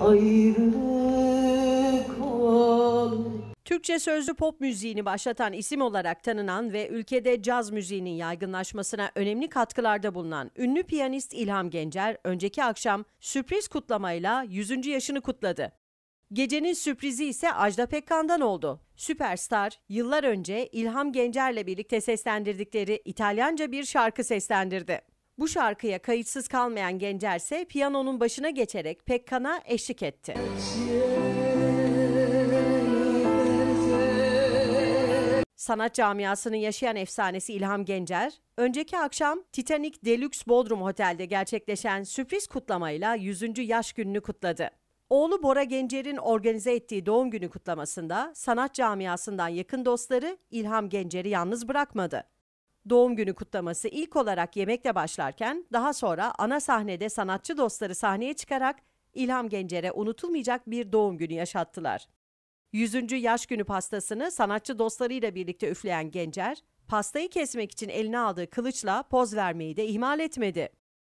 ayrılık var. Türkçe sözlü pop müziğini başlatan isim olarak tanınan ve ülkede caz müziğinin yaygınlaşmasına önemli katkılarda bulunan ünlü piyanist İlham Gencer önceki akşam sürpriz kutlamayla 100. yaşını kutladı. Gecenin sürprizi ise Ajda Pekkan'dan oldu. Süperstar, yıllar önce İlham Gencer'le birlikte seslendirdikleri İtalyanca bir şarkı seslendirdi. Bu şarkıya kayıtsız kalmayan Gencer ise piyanonun başına geçerek Pekkan'a eşlik etti. Sanat camiasının yaşayan efsanesi İlham Gencer, önceki akşam Titanic Deluxe Bodrum Otel'de gerçekleşen sürpriz kutlamayla 100. yaş gününü kutladı. Oğlu Bora Gencer'in organize ettiği doğum günü kutlamasında sanat camiasından yakın dostları İlham Gencer'i yalnız bırakmadı. Doğum günü kutlaması ilk olarak yemekle başlarken daha sonra ana sahnede sanatçı dostları sahneye çıkarak İlham Gencer'e unutulmayacak bir doğum günü yaşattılar. 100. yaş günü pastasını sanatçı dostlarıyla birlikte üfleyen Gencer, pastayı kesmek için eline aldığı kılıçla poz vermeyi de ihmal etmedi.